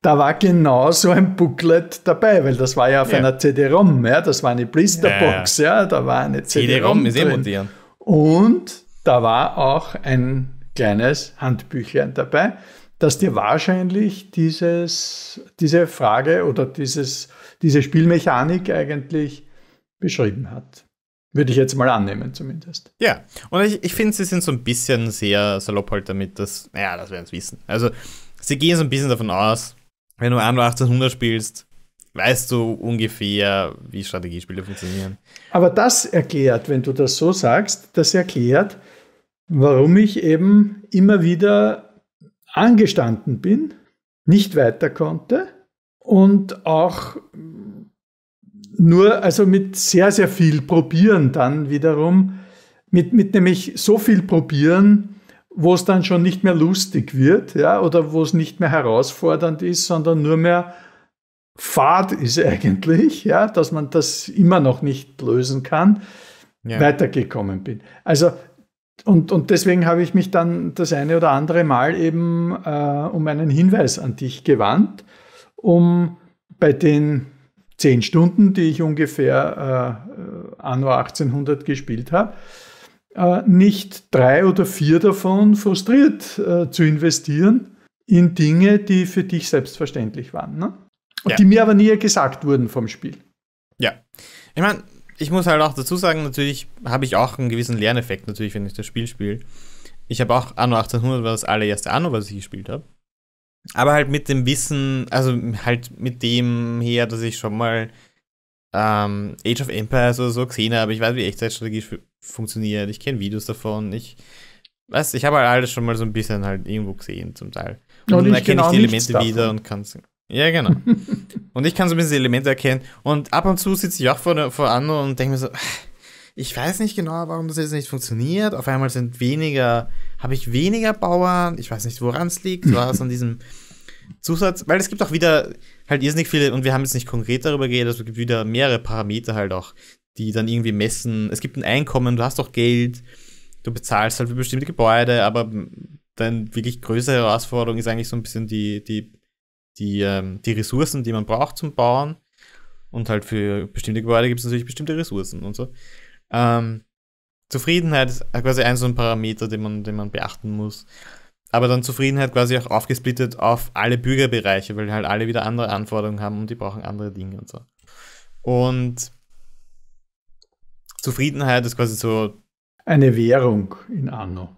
S2: Da war genau so ein Booklet dabei, weil das war ja auf ja. einer CD-ROM, ja, das war eine Blisterbox, ja. ja, da war eine CD-ROM. CD-ROM ist eh modern. Und da war auch ein kleines Handbüchlein dabei, das dir wahrscheinlich dieses, diese Frage oder dieses, diese Spielmechanik eigentlich beschrieben hat. Würde ich jetzt mal annehmen, zumindest.
S1: Ja, und ich, ich finde, sie sind so ein bisschen sehr salopp halt damit, dass, naja, das werden sie wissen. Also, sie gehen so ein bisschen davon aus, wenn du Anno 1800 spielst, weißt du ungefähr, wie Strategiespiele funktionieren.
S2: Aber das erklärt, wenn du das so sagst, das erklärt, warum ich eben immer wieder angestanden bin, nicht weiter konnte und auch nur, also mit sehr, sehr viel probieren dann wiederum, mit, mit nämlich so viel probieren, wo es dann schon nicht mehr lustig wird, ja, oder wo es nicht mehr herausfordernd ist, sondern nur mehr Fahrt ist eigentlich, ja, dass man das immer noch nicht lösen kann, ja. weitergekommen bin. Also und, und deswegen habe ich mich dann das eine oder andere Mal eben äh, um einen Hinweis an dich gewandt, um bei den zehn Stunden, die ich ungefähr äh, anno 1800 gespielt habe, äh, nicht drei oder vier davon frustriert äh, zu investieren in Dinge, die für dich selbstverständlich waren, ne? Ja. die mir aber nie gesagt wurden vom Spiel.
S1: Ja, ich meine, ich muss halt auch dazu sagen, natürlich habe ich auch einen gewissen Lerneffekt, natürlich, wenn ich das Spiel spiele. Ich habe auch Anno 1800 war das allererste Anno, was ich gespielt habe. Aber halt mit dem Wissen, also halt mit dem her, dass ich schon mal ähm, Age of Empires oder so gesehen habe. Ich weiß, wie Echtzeitstrategie funktioniert. Ich kenne Videos davon. Ich weiß, ich habe halt alles schon mal so ein bisschen halt irgendwo gesehen, zum Teil. Und, und dann erkenne ich die Elemente wieder und kann es. Ja, genau. und ich kann so ein bisschen die Elemente erkennen. Und ab und zu sitze ich auch vor, vor Anno und denke mir so, ich weiß nicht genau, warum das jetzt nicht funktioniert. Auf einmal sind weniger, habe ich weniger Bauern. Ich weiß nicht, woran es liegt. War es an diesem Zusatz? Weil es gibt auch wieder halt irrsinnig viele, und wir haben jetzt nicht konkret darüber geredet, es gibt wieder mehrere Parameter halt auch, die dann irgendwie messen. Es gibt ein Einkommen, du hast doch Geld, du bezahlst halt für bestimmte Gebäude, aber dann wirklich größere Herausforderung ist eigentlich so ein bisschen die, die die, ähm, die Ressourcen, die man braucht zum Bauen. Und halt für bestimmte Gebäude gibt es natürlich bestimmte Ressourcen und so. Ähm, Zufriedenheit ist quasi ein so ein Parameter, den man, den man beachten muss. Aber dann Zufriedenheit quasi auch aufgesplittet auf alle Bürgerbereiche, weil halt alle wieder andere Anforderungen haben und die brauchen andere Dinge und so. Und Zufriedenheit ist quasi so. Eine Währung in Anno.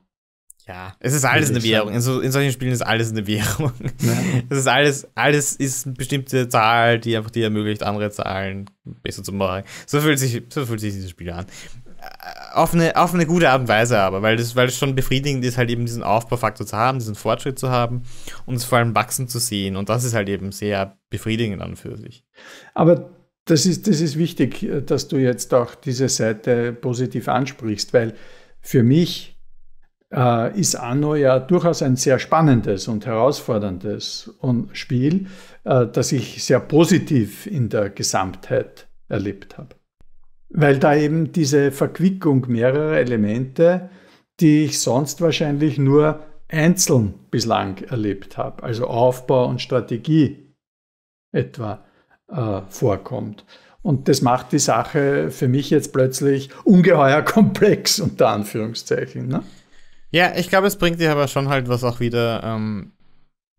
S1: Ja, es ist alles eine Währung. In, so, in, solchen Spielen ist alles eine Währung. Ja. Es ist alles, alles ist eine bestimmte Zahl, die einfach dir ermöglicht, andere Zahlen besser zu machen. So fühlt sich, so fühlt sich dieses Spiel an. Äh, auf eine, auf eine gute Art und Weise aber, weil es weil schon befriedigend ist, halt eben diesen Aufbaufaktor zu haben, diesen Fortschritt zu haben und es vor allem wachsen zu sehen. Und das ist halt eben sehr befriedigend
S2: an und für sich. Aber das ist, das ist wichtig, äh, dass du jetzt auch diese Seite positiv ansprichst, weil für mich äh, ist Anno ja durchaus ein sehr spannendes und herausforderndes ähm, Spiel, äh, das ich sehr positiv in der Gesamtheit erlebt habe. Weil da eben diese Verquickung mehrerer Elemente, die ich sonst wahrscheinlich nur einzeln bislang erlebt habe, also Aufbau und Strategie etwa äh, vorkommt. Und das macht die Sache für mich jetzt plötzlich ungeheuer komplex, unter Anführungszeichen. Ne?
S1: Ja, ich glaube, es bringt dir aber schon halt was auch wieder ähm,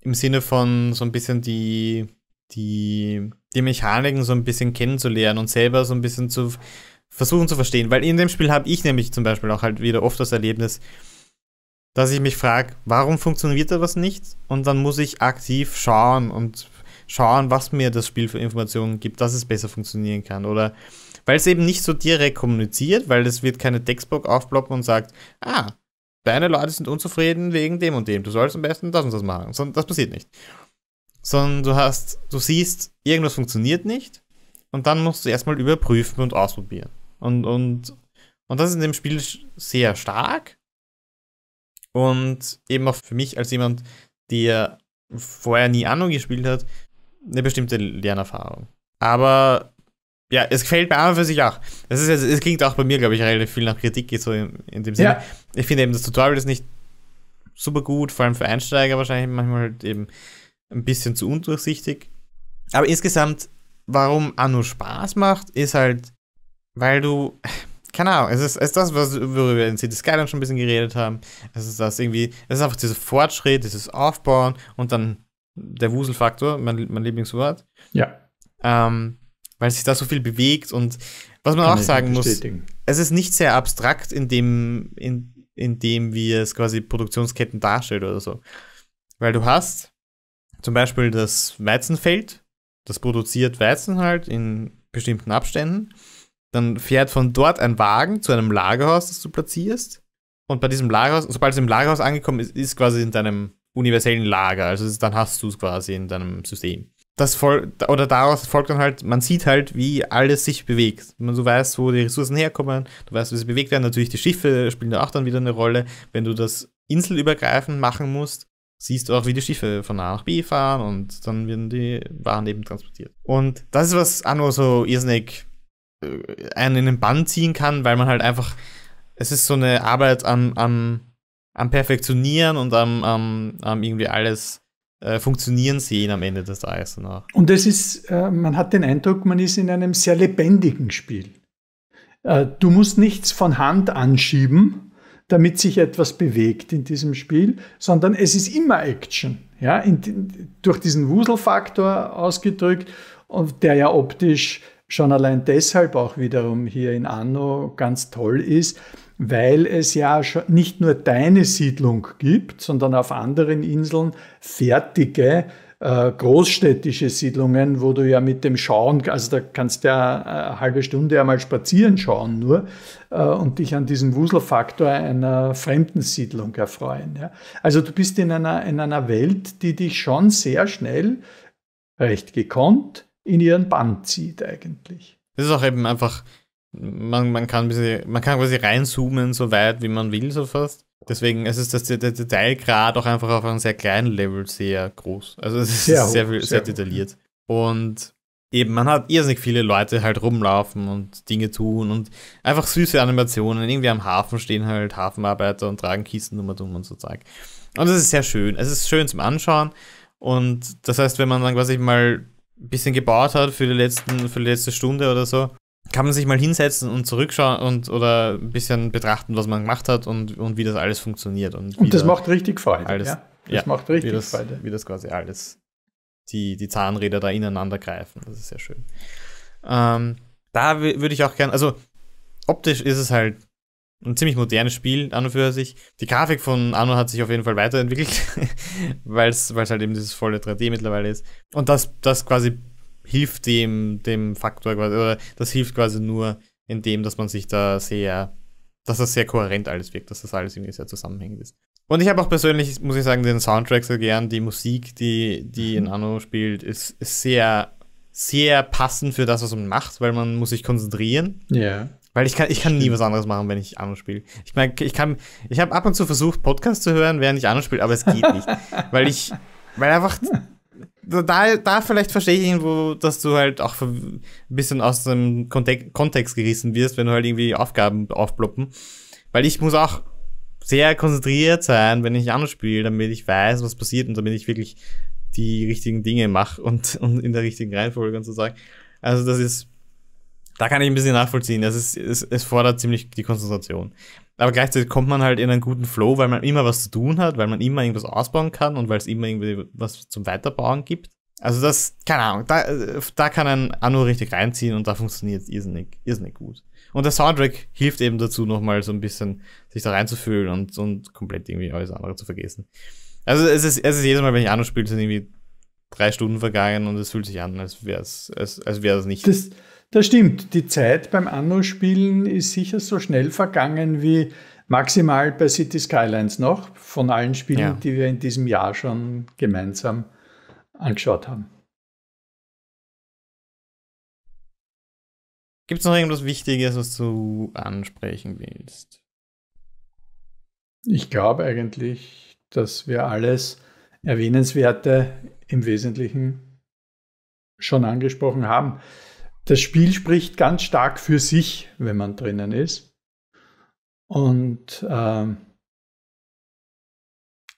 S1: im Sinne von so ein bisschen die, die, die Mechaniken so ein bisschen kennenzulernen und selber so ein bisschen zu versuchen zu verstehen. Weil in dem Spiel habe ich nämlich zum Beispiel auch halt wieder oft das Erlebnis, dass ich mich frage, warum funktioniert da was nicht? Und dann muss ich aktiv schauen und schauen, was mir das Spiel für Informationen gibt, dass es besser funktionieren kann. Oder weil es eben nicht so direkt kommuniziert, weil es wird keine Textbox aufploppen und sagt, ah, deine Leute sind unzufrieden wegen dem und dem. Du sollst am besten das und das machen. Sondern das passiert nicht. Sondern du hast, du siehst, irgendwas funktioniert nicht und dann musst du erstmal überprüfen und ausprobieren. Und, und, und das ist in dem Spiel sehr stark. Und eben auch für mich als jemand, der vorher nie Anno gespielt hat, eine bestimmte Lernerfahrung. Aber ja, es gefällt mir an für sich auch. Das ist, es klingt auch bei mir, glaube ich, relativ viel nach Kritik, so in, in dem Sinne. Ja. Ich finde eben, das Tutorial ist nicht super gut, vor allem für Einsteiger wahrscheinlich manchmal halt eben ein bisschen zu undurchsichtig. Aber insgesamt, warum Anno Spaß macht, ist halt, weil du, keine Ahnung, es ist, es ist das, was, worüber wir in City Skyline schon ein bisschen geredet haben. Es ist das irgendwie, es ist einfach dieser Fortschritt, dieses Aufbauen und dann der Wuselfaktor, mein, mein Lieblingswort. Ja. Ähm, weil sich da so viel bewegt und was man Kann auch sagen muss, es ist nicht sehr abstrakt in in, in dem, wie es quasi Produktionsketten darstellt oder so. Weil du hast zum Beispiel das Weizenfeld, das produziert Weizen halt in bestimmten Abständen. Dann fährt von dort ein Wagen zu einem Lagerhaus, das du platzierst. Und bei diesem Lagerhaus, sobald es im Lagerhaus angekommen ist, ist quasi in deinem universellen Lager. Also dann hast du es quasi in deinem System das folgt, oder daraus folgt dann halt, man sieht halt, wie alles sich bewegt. Man so weiß, wo die Ressourcen herkommen, du weißt, wie sie bewegt werden. Natürlich die Schiffe spielen da auch dann wieder eine Rolle. Wenn du das inselübergreifend machen musst, siehst du auch, wie die Schiffe von A nach B fahren und dann werden die Waren eben transportiert. Und das ist, was Anno so irrsinnig äh, einen in den Bann ziehen kann, weil man halt einfach, es ist so eine Arbeit am, am, am Perfektionieren und am, am, am irgendwie alles äh, funktionieren sehen am Ende des Tages danach.
S2: Und es ist, äh, man hat den Eindruck, man ist in einem sehr lebendigen Spiel. Äh, du musst nichts von Hand anschieben, damit sich etwas bewegt in diesem Spiel, sondern es ist immer Action. Ja, in, durch diesen Wuselfaktor ausgedrückt, der ja optisch schon allein deshalb auch wiederum hier in Anno ganz toll ist, weil es ja nicht nur deine Siedlung gibt, sondern auf anderen Inseln fertige äh, großstädtische Siedlungen, wo du ja mit dem Schauen, also da kannst du ja eine äh, halbe Stunde einmal spazieren schauen nur äh, und dich an diesem Wuselfaktor einer fremden Siedlung erfreuen. Also du bist in einer, in einer Welt, die dich schon sehr schnell, recht gekonnt, in ihren Bann zieht eigentlich.
S1: Das ist auch eben einfach man, man kann bisschen, man kann quasi reinzoomen, so weit wie man will, so fast. Deswegen es ist das, der, Detailgrad auch einfach auf einem sehr kleinen Level sehr groß. Also es ist sehr, sehr, hoch, viel, sehr, sehr detailliert. Und eben, man hat irrsinnig viele Leute halt rumlaufen und Dinge tun und einfach süße Animationen. Irgendwie am Hafen stehen halt Hafenarbeiter und tragen Kisten und, und so Zeug. Und es ist sehr schön. Es ist schön zum Anschauen. Und das heißt, wenn man dann quasi mal ein bisschen gebaut hat für die, letzten, für die letzte Stunde oder so, kann man sich mal hinsetzen und zurückschauen und oder ein bisschen betrachten, was man gemacht hat und, und wie das alles funktioniert. Und,
S2: und das macht richtig Freude.
S1: Alles, ja? Das ja, macht richtig wie das, Freude. Wie das quasi alles, die, die Zahnräder da ineinander greifen. Das ist sehr schön. Ähm, da würde ich auch gerne, also optisch ist es halt ein ziemlich modernes Spiel an und für sich. Die Grafik von Anno hat sich auf jeden Fall weiterentwickelt, weil es halt eben dieses volle 3D mittlerweile ist. Und das, das quasi hilft dem, dem Faktor quasi, oder das hilft quasi nur in dem, dass man sich da sehr, dass das sehr kohärent alles wirkt, dass das alles irgendwie sehr zusammenhängend ist. Und ich habe auch persönlich, muss ich sagen, den Soundtrack sehr gern. Die Musik, die, die in mhm. Anno spielt, ist, ist sehr, sehr passend für das, was man macht, weil man muss sich konzentrieren. Ja. Weil ich kann, ich kann nie was anderes machen, wenn ich Anno spiele. Ich meine, ich kann, ich habe ab und zu versucht, Podcasts zu hören, während ich Anno spiele, aber es geht nicht. weil ich, weil einfach da, da vielleicht verstehe ich irgendwo, dass du halt auch ein bisschen aus dem Kontext, gerissen wirst, wenn du halt irgendwie Aufgaben aufploppen. Weil ich muss auch sehr konzentriert sein, wenn ich anders spiele, damit ich weiß, was passiert und damit ich wirklich die richtigen Dinge mache und, und in der richtigen Reihenfolge und so sagen. Also das ist, da kann ich ein bisschen nachvollziehen. Das ist, es, es fordert ziemlich die Konzentration. Aber gleichzeitig kommt man halt in einen guten Flow, weil man immer was zu tun hat, weil man immer irgendwas ausbauen kann und weil es immer irgendwie was zum Weiterbauen gibt. Also das, keine Ahnung, da, da kann ein Anno richtig reinziehen und da funktioniert es irrsinnig, irrsinnig gut. Und der Soundtrack hilft eben dazu, nochmal so ein bisschen sich da reinzufühlen und, und komplett irgendwie alles andere zu vergessen. Also es ist, es ist jedes Mal, wenn ich Anno spiele, sind irgendwie drei Stunden vergangen und es fühlt sich an, als
S2: wäre es als, als wär's nicht. Das, das stimmt. Die Zeit beim Anno-Spielen ist sicher so schnell vergangen wie maximal bei City Skylines noch von allen Spielen, ja. die wir in diesem Jahr schon gemeinsam angeschaut haben. Gibt es noch irgendwas Wichtiges, was du ansprechen willst? Ich glaube eigentlich, dass wir alles Erwähnenswerte im Wesentlichen schon angesprochen haben das Spiel spricht ganz stark für sich, wenn man drinnen ist. Und ähm,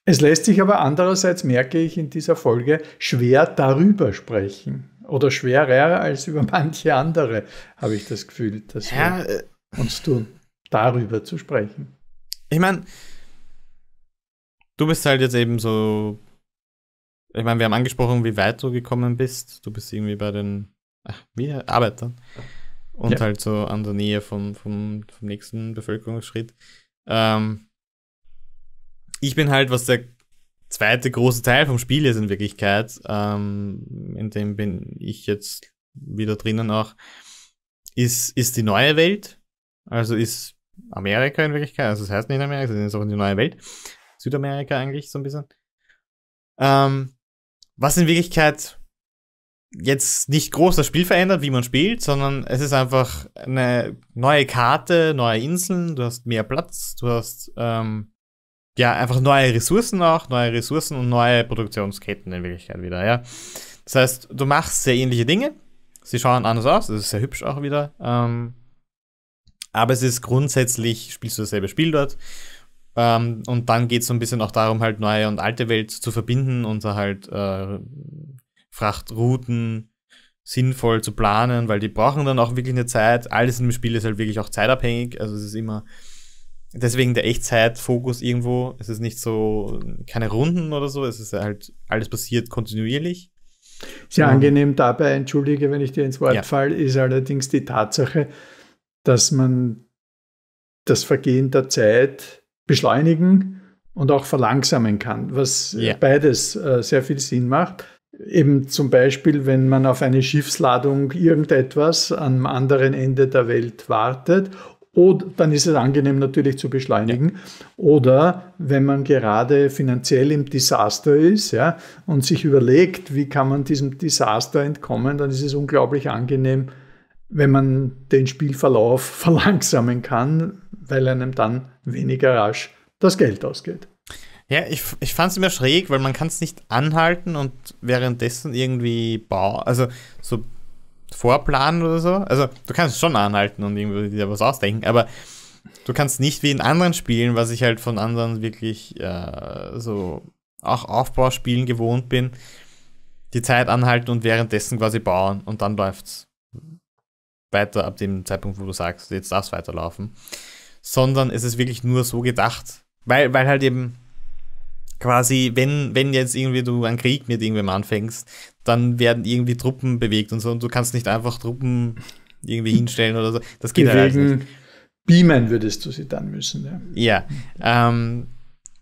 S2: es lässt sich aber andererseits, merke ich in dieser Folge, schwer darüber sprechen. Oder schwerer als über manche andere, habe ich das Gefühl, dass ja, wir äh, uns tun, darüber zu sprechen. Ich meine, du bist halt jetzt
S1: eben so. Ich meine, wir haben angesprochen, wie weit du gekommen bist. Du bist irgendwie bei den Ah, wieder Arbeit dann. Und ja. halt so an der Nähe vom, vom, vom nächsten Bevölkerungsschritt. Ähm, ich bin halt, was der zweite große Teil vom Spiel ist in Wirklichkeit, ähm, in dem bin ich jetzt wieder drinnen auch, ist, ist die neue Welt. Also ist Amerika in Wirklichkeit, also es das heißt nicht Amerika, sondern ist auch die neue Welt. Südamerika eigentlich so ein bisschen. Ähm, was in Wirklichkeit jetzt nicht groß das Spiel verändert, wie man spielt, sondern es ist einfach eine neue Karte, neue Inseln, du hast mehr Platz, du hast ähm, ja einfach neue Ressourcen auch, neue Ressourcen und neue Produktionsketten in Wirklichkeit wieder, ja. Das heißt, du machst sehr ähnliche Dinge, sie schauen anders aus, das ist sehr hübsch auch wieder, ähm, aber es ist grundsätzlich, spielst du dasselbe Spiel dort ähm, und dann geht es so ein bisschen auch darum, halt neue und alte Welt zu verbinden und da halt äh, Frachtrouten sinnvoll zu planen, weil die brauchen dann auch wirklich eine Zeit. Alles im Spiel ist halt wirklich auch zeitabhängig. Also es ist immer deswegen der Echtzeitfokus irgendwo. Es ist nicht so keine Runden oder so. Es ist halt alles passiert kontinuierlich. Sehr angenehm
S2: dabei, entschuldige, wenn ich dir ins Wort ja. fall, ist allerdings die Tatsache, dass man das Vergehen der Zeit beschleunigen und auch verlangsamen kann, was äh, ja. beides äh, sehr viel Sinn macht. Eben zum Beispiel, wenn man auf eine Schiffsladung irgendetwas am anderen Ende der Welt wartet, oder, dann ist es angenehm natürlich zu beschleunigen. Oder wenn man gerade finanziell im Desaster ist ja, und sich überlegt, wie kann man diesem Desaster entkommen, dann ist es unglaublich angenehm, wenn man den Spielverlauf verlangsamen kann, weil einem dann weniger rasch das Geld ausgeht. Ja, ich, ich fand
S1: es immer schräg, weil man kann es nicht anhalten und währenddessen irgendwie bauen, also so vorplanen oder so. Also du kannst es schon anhalten und irgendwie dir was ausdenken, aber du kannst nicht wie in anderen Spielen, was ich halt von anderen wirklich äh, so auch Aufbauspielen gewohnt bin, die Zeit anhalten und währenddessen quasi bauen und dann läuft es weiter ab dem Zeitpunkt, wo du sagst, jetzt darf es weiterlaufen. Sondern es ist wirklich nur so gedacht, weil, weil halt eben quasi, wenn, wenn jetzt irgendwie du einen Krieg mit irgendwem anfängst, dann werden irgendwie Truppen bewegt und so und du kannst nicht einfach Truppen irgendwie hinstellen oder so. Das geht halt nicht.
S2: Beamen würdest du sie dann müssen.
S1: Ja. ja ähm,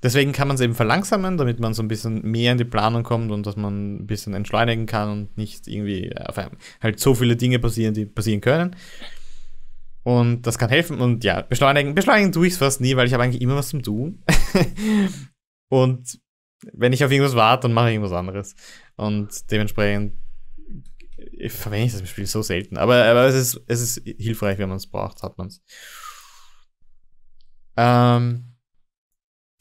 S1: deswegen kann man es eben verlangsamen, damit man so ein bisschen mehr in die Planung kommt und dass man ein bisschen entschleunigen kann und nicht irgendwie äh, auf einem, halt so viele Dinge passieren, die passieren können. Und das kann helfen und ja, beschleunigen, beschleunigen tue ich es fast nie, weil ich habe eigentlich immer was zum Tun. Und wenn ich auf irgendwas warte, dann mache ich irgendwas anderes. Und dementsprechend ich verwende ich das im Spiel so selten. Aber, aber es, ist, es ist hilfreich, wenn man es braucht, hat man es. Ähm,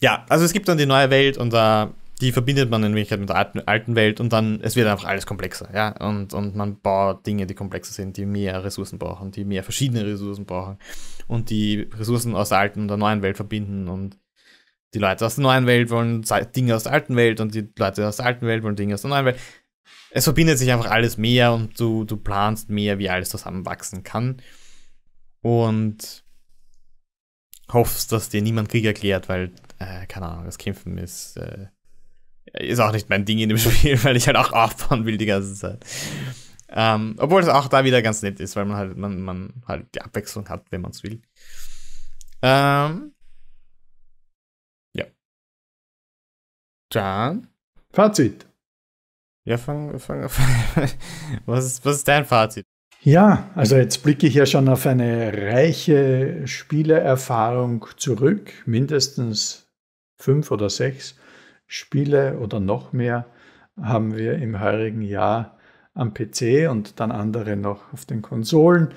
S1: ja, also es gibt dann die neue Welt und da die verbindet man in Wirklichkeit mit der alten Welt und dann, es wird einfach alles komplexer, ja. Und, und man baut Dinge, die komplexer sind, die mehr Ressourcen brauchen, die mehr verschiedene Ressourcen brauchen und die Ressourcen aus der alten und der neuen Welt verbinden und die Leute aus der neuen Welt wollen Dinge aus der alten Welt und die Leute aus der alten Welt wollen Dinge aus der neuen Welt. Es verbindet sich einfach alles mehr und du, du planst mehr, wie alles zusammenwachsen kann. Und hoffst, dass dir niemand Krieg erklärt, weil, äh, keine Ahnung, das Kämpfen ist, äh, ist auch nicht mein Ding in dem Spiel, weil ich halt auch aufbauen will die ganze Zeit. Ähm, obwohl es auch da wieder ganz nett ist, weil man halt, man, man halt die Abwechslung hat, wenn man es will.
S2: Ähm, Dann. Fazit. Ja, fang, fang, fang. Was ist,
S1: was ist dein Fazit?
S2: Ja, also jetzt blicke ich ja schon auf eine reiche Spielerfahrung zurück, mindestens fünf oder sechs Spiele oder noch mehr haben wir im heurigen Jahr am PC und dann andere noch auf den Konsolen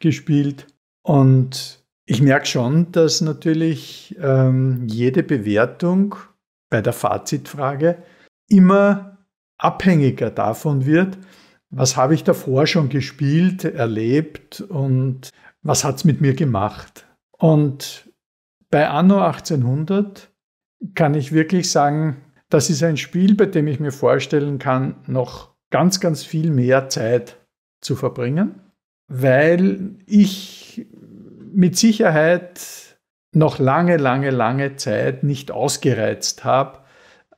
S2: gespielt. Und ich merke schon, dass natürlich ähm, jede Bewertung bei der Fazitfrage immer abhängiger davon wird, was habe ich davor schon gespielt, erlebt und was hat es mit mir gemacht. Und bei Anno 1800 kann ich wirklich sagen, das ist ein Spiel, bei dem ich mir vorstellen kann, noch ganz, ganz viel mehr Zeit zu verbringen, weil ich mit Sicherheit noch lange, lange, lange Zeit nicht ausgereizt habe,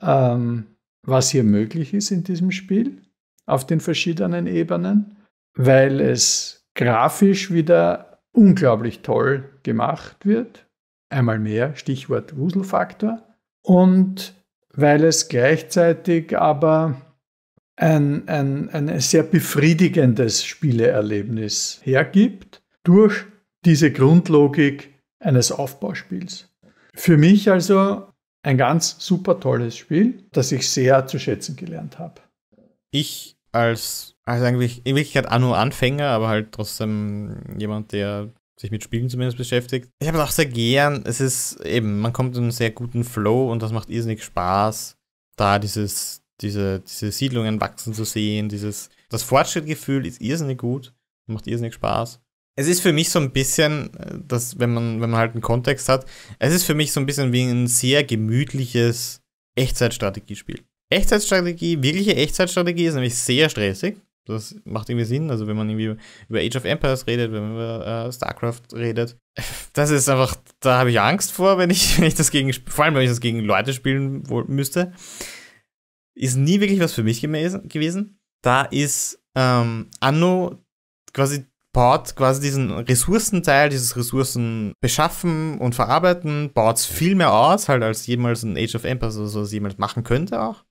S2: ähm, was hier möglich ist in diesem Spiel auf den verschiedenen Ebenen, weil es grafisch wieder unglaublich toll gemacht wird. Einmal mehr Stichwort Wuselfaktor. Und weil es gleichzeitig aber ein, ein, ein sehr befriedigendes Spieleerlebnis hergibt durch diese Grundlogik eines Aufbauspiels. Für mich also ein ganz super tolles Spiel, das ich sehr zu schätzen gelernt habe.
S1: Ich als, also eigentlich in Wirklichkeit auch nur Anfänger, aber halt trotzdem jemand, der sich mit Spielen zumindest beschäftigt. Ich habe es auch sehr gern. Es ist eben, man kommt in einen sehr guten Flow und das macht irrsinnig Spaß, da dieses, diese, diese Siedlungen wachsen zu sehen, dieses, das Fortschrittgefühl ist irrsinnig gut, macht irrsinnig Spaß es ist für mich so ein bisschen, äh, dass, wenn man, wenn man halt einen Kontext hat, es ist für mich so ein bisschen wie ein sehr gemütliches Echtzeitstrategiespiel. Echtzeitstrategie, wirkliche Echtzeitstrategie ist nämlich sehr stressig. Das macht irgendwie Sinn. Also wenn man irgendwie über Age of Empires redet, wenn man über äh, StarCraft redet. Das ist einfach, da habe ich Angst vor, wenn ich, wenn ich das gegen, vor allem wenn ich das gegen Leute spielen müsste. Ist nie wirklich was für mich gewesen. Da ist ähm, Anno quasi baut quasi diesen Ressourcenteil, dieses Ressourcenbeschaffen und Verarbeiten, baut es viel mehr aus, halt als jemals ein Age of Empires oder so also jemals machen könnte auch.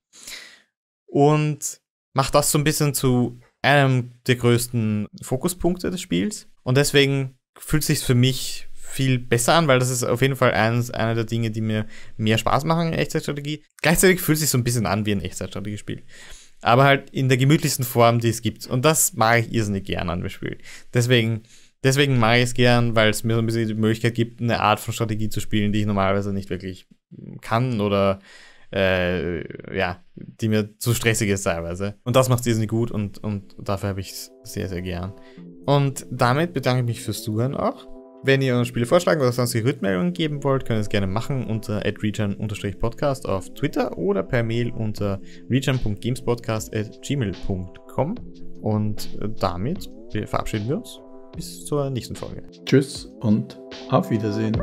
S1: Und macht das so ein bisschen zu einem der größten Fokuspunkte des Spiels. Und deswegen fühlt sich für mich viel besser an, weil das ist auf jeden Fall eines, einer der Dinge, die mir mehr Spaß machen in Echtzeitstrategie. Gleichzeitig fühlt es sich so ein bisschen an wie ein Echtzeitstrategiespiel. spiel aber halt in der gemütlichsten Form, die es gibt. Und das mag ich irrsinnig gern an dem Spiel. Deswegen, deswegen mag ich es gern, weil es mir so ein bisschen die Möglichkeit gibt, eine Art von Strategie zu spielen, die ich normalerweise nicht wirklich kann oder äh, ja, die mir zu stressig ist teilweise. Und das macht es irrsinnig gut und, und dafür habe ich es sehr, sehr gern. Und damit bedanke ich mich fürs Zuhören auch. Wenn ihr uns Spiele vorschlagen oder sonstige Rückmeldungen geben wollt, könnt ihr es gerne machen unter return-podcast auf Twitter oder per Mail unter return.gamespodcast.gmail.com. Und damit verabschieden wir uns. Bis zur nächsten Folge.
S2: Tschüss und auf Wiedersehen.